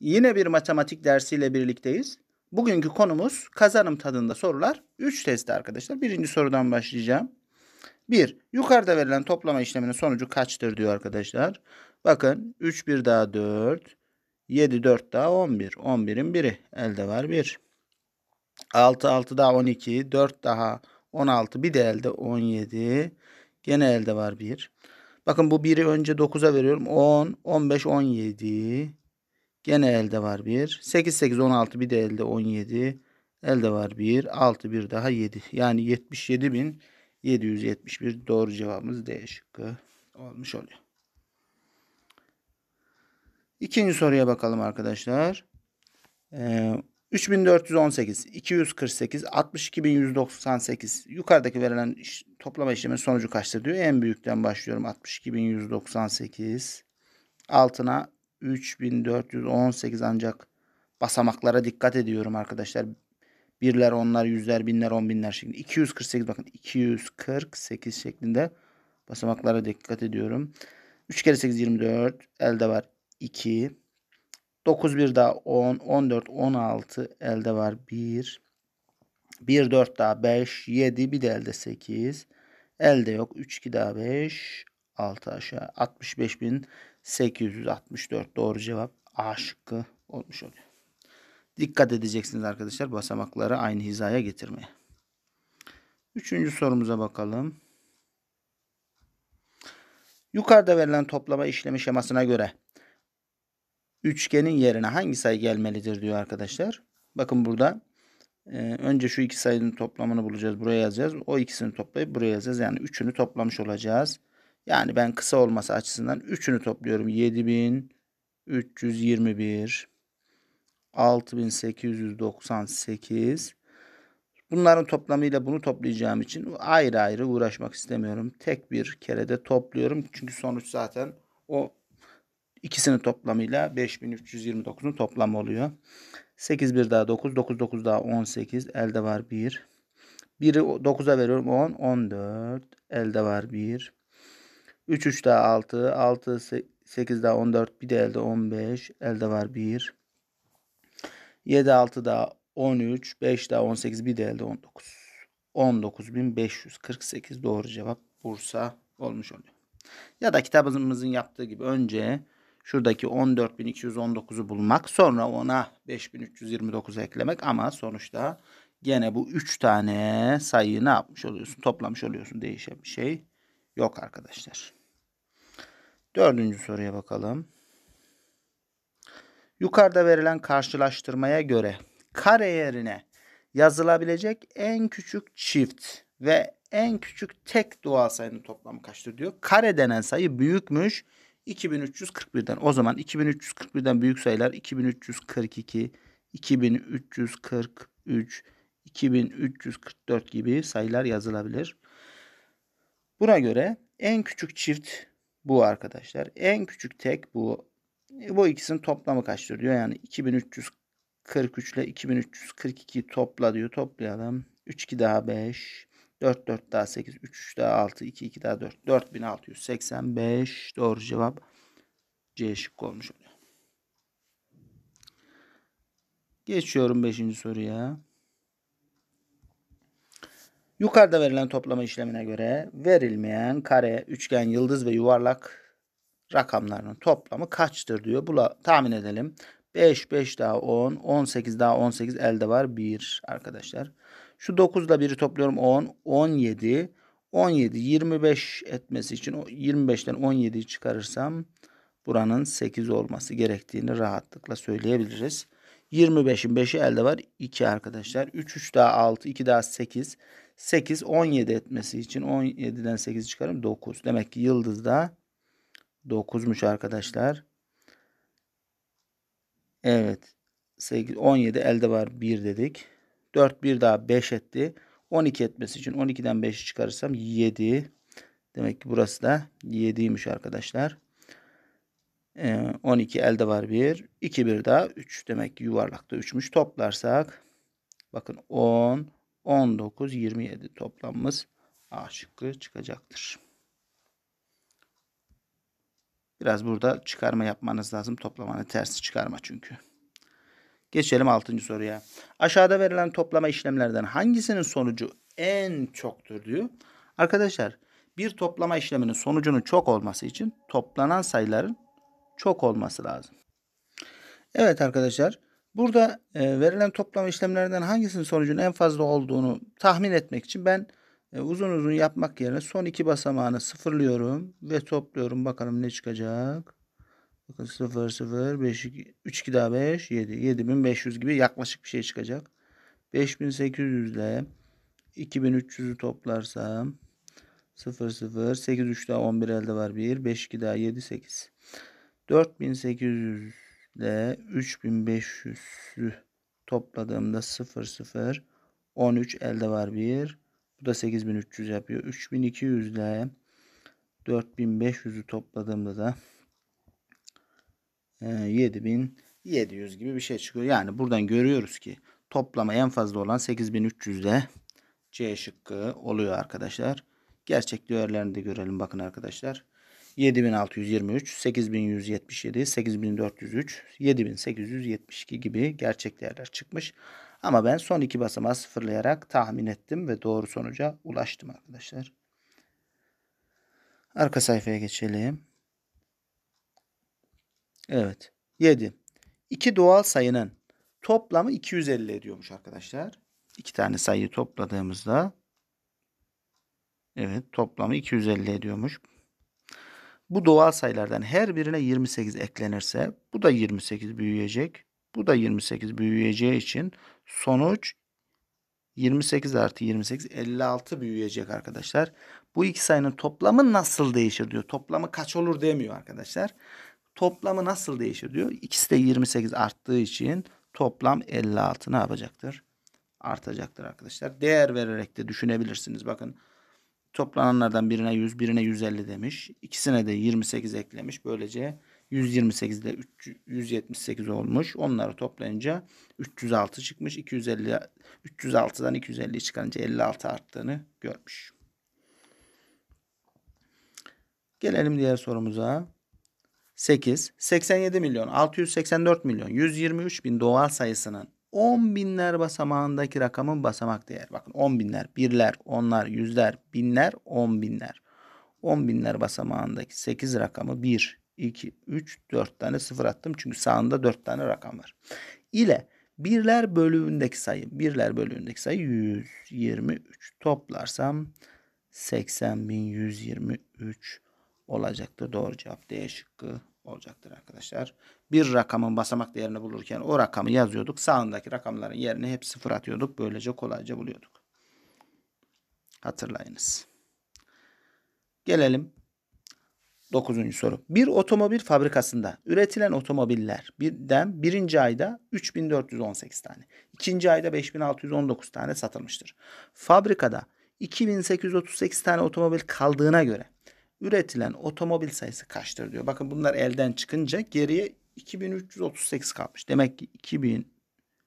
Yine bir matematik dersiyle birlikteyiz. Bugünkü konumuz kazanım tadında sorular 3 testi arkadaşlar. Birinci sorudan başlayacağım. 1. Yukarıda verilen toplama işleminin sonucu kaçtır diyor arkadaşlar. Bakın 3 1 daha 4. 7 4 daha 11. 11'in biri elde var 1. 6 6 daha 12. 4 daha 16. Bir de elde 17. Gene elde var 1. Bakın bu 1'i önce 9'a veriyorum. 10, 15, 17. Gene elde var 1. 8 8 16 bir de elde 17. Elde var 1. 6 bir daha 7. Yani 77.771 doğru cevabımız D şıkkı olmuş oluyor. İkinci soruya bakalım arkadaşlar. Ee, 3418, 248, 62198 yukarıdaki verilen iş, toplama işlemin sonucu kaçtır diyor. En büyükten başlıyorum 62198 altına 3418 ancak basamaklara dikkat ediyorum arkadaşlar. Birler, onlar, yüzler, binler, on binler şeklinde. 248 bakın 248 şeklinde basamaklara dikkat ediyorum. 3 kere 8 24 elde var 2. 9 bir daha 10 14 16 elde var 1. 1 4 daha 5 7 bir de elde 8. Elde yok 3 2 daha 5 6 aşağı 65.864 doğru cevap A şıkkı olmuş oluyor. Dikkat edeceksiniz arkadaşlar basamakları aynı hizaya getirmeye. Üçüncü sorumuza bakalım. Yukarıda verilen toplama işlemi şemasına göre üçgenin yerine hangi sayı gelmelidir diyor arkadaşlar. Bakın burada e, önce şu iki sayının toplamını bulacağız. Buraya yazacağız. O ikisini toplayıp buraya yazacağız. Yani üçünü toplamış olacağız. Yani ben kısa olması açısından 3'ünü topluyorum. 7321 6898 Bunların toplamıyla bunu toplayacağım için ayrı ayrı uğraşmak istemiyorum. Tek bir kerede topluyorum. Çünkü sonuç zaten o ikisinin toplamıyla 5329'un toplamı oluyor. 8 1 daha 9, 9 9 daha 18, elde var 1. 1'i 9'a veriyorum 10, 14, elde var 1. 3 3 daha 6. 6 8 daha 14. Bir de elde 15. Elde var 1. 7 6 daha 13. 5 daha 18. Bir de elde 19. 19.548 doğru cevap Bursa olmuş oluyor. Ya da kitabımızın yaptığı gibi önce şuradaki 14.219'u bulmak sonra ona 5.329 eklemek ama sonuçta gene bu 3 tane sayıyı ne yapmış oluyorsun toplamış oluyorsun değişen bir şey yok arkadaşlar. Dördüncü soruya bakalım. Yukarıda verilen karşılaştırmaya göre kare yerine yazılabilecek en küçük çift ve en küçük tek doğal sayının toplamı kaçtır diyor. Kare denen sayı büyükmüş 2341'den. O zaman 2341'den büyük sayılar 2342, 2343, 2344 gibi sayılar yazılabilir. Buna göre en küçük çift bu arkadaşlar. En küçük tek bu. E, bu ikisinin toplamı kaçtır diyor. Yani 2343 ile 2342 topla diyor. Toplayalım. 3 2 daha 5. 4 4 daha 8. 3 3 daha 6. 2 2 daha 4. 4685. Doğru cevap C şıkkı olmuş oluyor. Geçiyorum 5. soruya. Yukarıda verilen toplama işlemine göre verilmeyen kare, üçgen, yıldız ve yuvarlak rakamlarının toplamı kaçtır diyor. Bula tahmin edelim. 5, 5 daha 10, 18 daha 18 elde var 1 arkadaşlar. Şu 9 ile 1'i topluyorum 10, 17, 17, 25 etmesi için 25'ten 17'yi çıkarırsam buranın 8 olması gerektiğini rahatlıkla söyleyebiliriz. 25'in 5'i elde var 2 arkadaşlar. 3, 3 daha 6, 2 daha 8, 8 17 etmesi için 17'den 8 çıkarım 9. Demek ki yıldız yıldızda 9'muş arkadaşlar. Evet. 8, 17 elde var 1 dedik. 4 1 daha 5 etti. 12 etmesi için 12'den 5'i çıkarırsam 7. Demek ki burası da 7'ymiş arkadaşlar. 12 ee, elde var 1. 2 1 daha 3. Demek ki yuvarlakta 3'müş. Toplarsak bakın 10 19, 27 toplamımız A şıkkı çıkacaktır. Biraz burada çıkarma yapmanız lazım. Toplamanın tersi çıkarma çünkü. Geçelim 6. soruya. Aşağıda verilen toplama işlemlerden hangisinin sonucu en çoktur diyor. Arkadaşlar bir toplama işleminin sonucunun çok olması için toplanan sayıların çok olması lazım. Evet arkadaşlar Burada e, verilen toplam işlemlerden hangisinin sonucunun en fazla olduğunu tahmin etmek için ben e, uzun uzun yapmak yerine son iki basamağını sıfırlıyorum ve topluyorum. Bakalım ne çıkacak. Bakın 0, 0, 5, 2, 3, 2 daha 5, 7. 7500 gibi yaklaşık bir şey çıkacak. 5800 ile 2300'ü toplarsam 0, 0, 8, 3 daha 11 elde var 1, 5, 2 daha 7, 8. 4800 ile 3500'ü topladığımda 0 0 13 elde var 1. Bu da 8300 yapıyor. 3200 ile 4500'ü topladığımda da 7700 e, gibi bir şey çıkıyor. Yani buradan görüyoruz ki toplama en fazla olan 8300 ile C şıkkı oluyor arkadaşlar. Gerçek değerlerini de görelim bakın arkadaşlar. 7623, 8177, 8403, 7872 gibi gerçek değerler çıkmış. Ama ben son iki basamağı sıfırlayarak tahmin ettim ve doğru sonuca ulaştım arkadaşlar. Arka sayfaya geçelim. Evet. 7. İki doğal sayının toplamı 250 ediyormuş arkadaşlar. İki tane sayıyı topladığımızda evet toplamı 250 ediyormuş. Bu doğal sayılardan her birine 28 eklenirse bu da 28 büyüyecek. Bu da 28 büyüyeceği için sonuç 28 artı 28 56 büyüyecek arkadaşlar. Bu iki sayının toplamı nasıl değişir diyor. Toplamı kaç olur demiyor arkadaşlar. Toplamı nasıl değişir diyor. İkisi de 28 arttığı için toplam 56 ne yapacaktır? Artacaktır arkadaşlar. Değer vererek de düşünebilirsiniz. Bakın Toplananlardan birine 100, birine 150 demiş. İkisine de 28 eklemiş. Böylece 128 ile 178 olmuş. Onları toplayınca 306 çıkmış. 250 306'dan 250 çıkınca 56 arttığını görmüş. Gelelim diğer sorumuza. 8 87 milyon 684 milyon 123 bin doğal sayısının 10 binler basamağındaki rakamın basamak değeri. Bakın 10 binler, birler, onlar, yüzler, binler, 10 binler. 10 binler basamağındaki 8 rakamı 1, 2, 3, 4 tane sıfır attım. Çünkü sağında 4 tane rakam var. İle birler bölümündeki sayı, birler bölümündeki sayı 123. Toplarsam 80.123 olacaktır. Doğru cevap D şıkkı olacaktır arkadaşlar bir rakamın basamak değerini bulurken o rakamı yazıyorduk. Sağındaki rakamların yerine hep sıfır atıyorduk. Böylece kolayca buluyorduk. Hatırlayınız. Gelelim dokuzuncu soru. Bir otomobil fabrikasında üretilen otomobiller birden birinci ayda 3418 tane, ikinci ayda 5619 tane satılmıştır. Fabrikada 2838 tane otomobil kaldığına göre üretilen otomobil sayısı kaçtır diyor. Bakın bunlar elden çıkınca geriye 2338 kalmış. Demek ki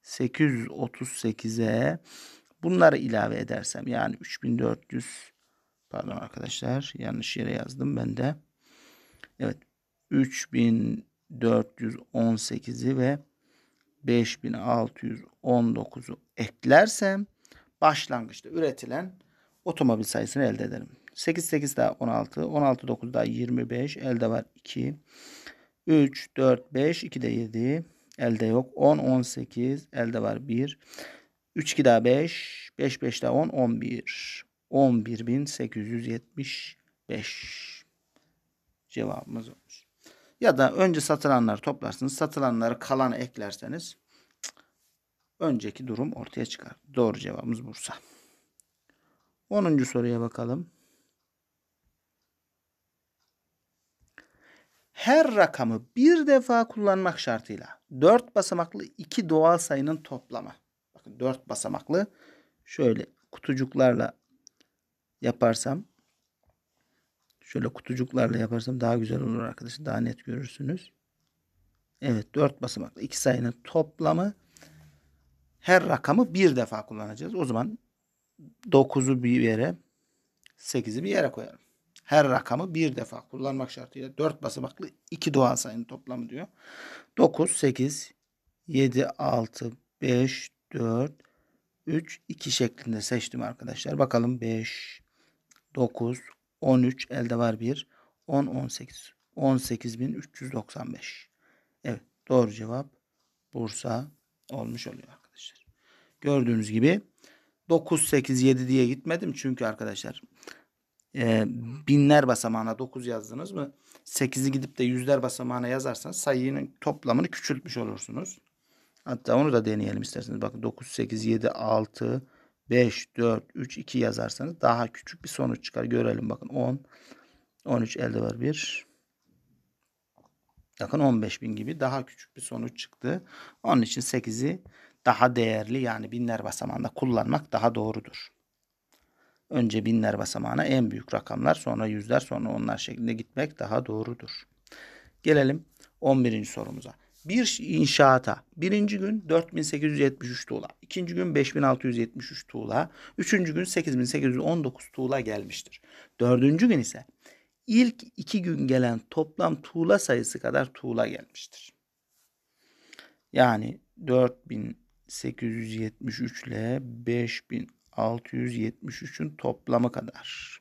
2838'e bunları ilave edersem yani 3400 pardon arkadaşlar yanlış yere yazdım ben de. Evet 3418'i ve 5619'u eklersem başlangıçta üretilen otomobil sayısını elde ederim. 8 daha 16, 16 9 daha 25, elde var 2. 3, 4, 5, 2 de 7. Elde yok. 10, 18. Elde var 1. 3, 2 daha 5. 5, 5 daha 10, 11. 11.875 cevabımız olmuş. Ya da önce satılanları toplarsınız. Satılanları kalanı eklerseniz önceki durum ortaya çıkar. Doğru cevabımız Bursa. 10. soruya bakalım. her rakamı bir defa kullanmak şartıyla 4 basamaklı 2 doğal sayının toplamı. Bakın 4 basamaklı şöyle kutucuklarla yaparsam şöyle kutucuklarla yaparsam daha güzel olur arkadaşlar. Daha net görürsünüz. Evet 4 basamaklı 2 sayının toplamı her rakamı bir defa kullanacağız. O zaman 9'u bir yere 8'i bir yere koyarım her rakamı bir defa kullanmak şartıyla dört basamaklı iki doğal sayının toplamı diyor. 9, 8, 7, 6, 5, 4, 3, 2 şeklinde seçtim arkadaşlar. Bakalım 5, 9, 13 elde var 1, 10, 18, 18.395. Evet doğru cevap Bursa olmuş oluyor arkadaşlar. Gördüğünüz gibi 9, 8, 7 diye gitmedim çünkü arkadaşlar e, binler basamağına 9 yazdınız mı 8'i gidip de yüzler basamağına yazarsanız sayının toplamını küçültmüş olursunuz. Hatta onu da deneyelim isterseniz. Bakın 9, 8, 7, 6, 5, 4, 3, 2 yazarsanız daha küçük bir sonuç çıkar. Görelim bakın 10, 13 elde var 1. Bakın 15 bin gibi daha küçük bir sonuç çıktı. Onun için 8'i daha değerli yani binler basamağında kullanmak daha doğrudur. Önce binler basamağına en büyük rakamlar sonra yüzler sonra onlar şeklinde gitmek daha doğrudur. Gelelim 11. sorumuza. Bir inşaata birinci gün 4873 tuğla, ikinci gün 5673 tuğla, üçüncü gün 8819 tuğla gelmiştir. Dördüncü gün ise ilk iki gün gelen toplam tuğla sayısı kadar tuğla gelmiştir. Yani 4873 ile 5000 673'ün toplamı kadar.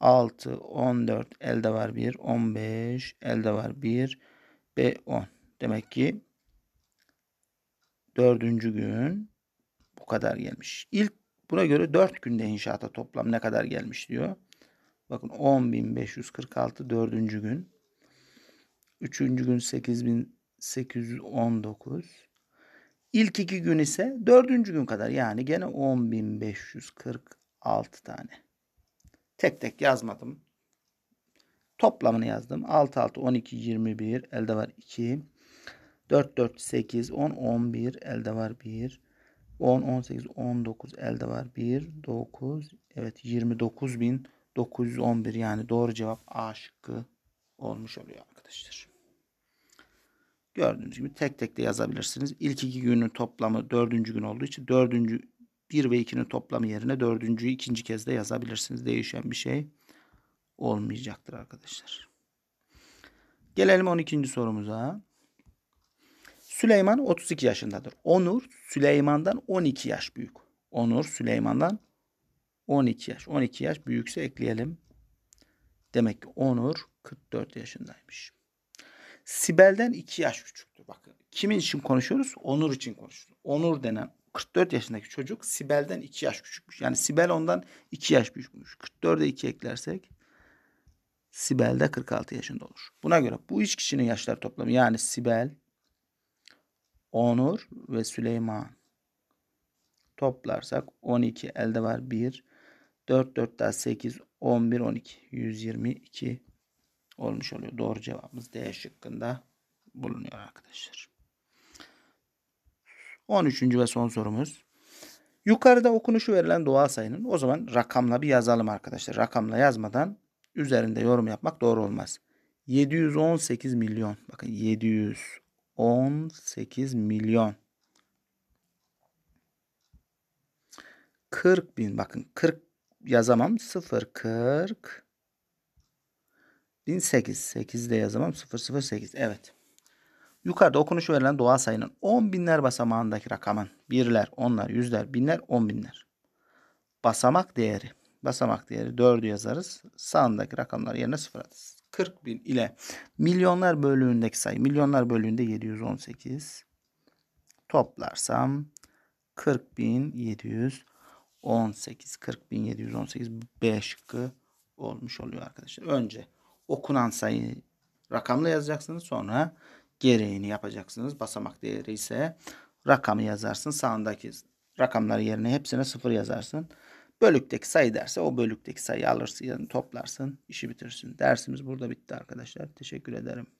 6, 14 elde var 1, 15 elde var 1 ve 10. Demek ki dördüncü gün bu kadar gelmiş. İlk buna göre 4 günde inşaata toplam ne kadar gelmiş diyor. Bakın 10.546 dördüncü gün. Üçüncü gün 8.819. İlk iki gün ise dördüncü gün kadar yani gene 10.546 tane. Tek tek yazmadım. Toplamını yazdım. 6, 6, 12, 21 elde var 2. 4, 4, 8, 10, 11 elde var 1. 10, 18, 19 elde var 1, 9, evet 29.911 yani doğru cevap A şıkkı olmuş oluyor arkadaşlar. Gördüğünüz gibi tek tek de yazabilirsiniz. İlk iki günün toplamı dördüncü gün olduğu için dördüncü bir ve ikinin toplamı yerine dördüncüyü ikinci kez de yazabilirsiniz. Değişen bir şey olmayacaktır arkadaşlar. Gelelim 12. sorumuza. Süleyman 32 yaşındadır. Onur Süleyman'dan 12 yaş büyük. Onur Süleyman'dan 12 yaş. 12 yaş büyükse ekleyelim. Demek ki Onur 44 yaşındaymış. Sibel'den 2 yaş küçüktür. Bakın kimin için konuşuyoruz? Onur için konuşuyoruz. Onur denen 44 yaşındaki çocuk Sibel'den 2 yaş küçükmüş. Yani Sibel ondan 2 yaş büyükmüş. 44'e 2 eklersek Sibel de 46 yaşında olur. Buna göre bu üç kişinin yaşları toplamı yani Sibel, Onur ve Süleyman toplarsak 12 elde var 1. 4 4 daha 8 11 12 122 olmuş oluyor. Doğru cevabımız D şıkkında bulunuyor arkadaşlar. 13. ve son sorumuz. Yukarıda okunuşu verilen doğal sayının o zaman rakamla bir yazalım arkadaşlar. Rakamla yazmadan üzerinde yorum yapmak doğru olmaz. 718 milyon. Bakın 718 milyon. 40 bin bakın 40 yazamam 0 40 1008. 8 de yazamam. 008. Evet. Yukarıda okunuşu verilen doğal sayının 10 binler basamağındaki rakamın birler, onlar, yüzler, binler, on binler. Basamak değeri. Basamak değeri 4'ü yazarız. Sağındaki rakamlar yerine 0 atarız. 40 bin ile milyonlar bölüğündeki sayı. Milyonlar bölüğünde 718. Toplarsam 40 bin 718, 40.718. 40.718 B şıkkı olmuş oluyor arkadaşlar. Önce okunan sayı rakamla yazacaksınız. Sonra gereğini yapacaksınız. Basamak değeri ise rakamı yazarsın. Sağındaki rakamları yerine hepsine sıfır yazarsın. Bölükteki sayı derse o bölükteki sayıyı alırsın, toplarsın, işi bitirsin. Dersimiz burada bitti arkadaşlar. Teşekkür ederim.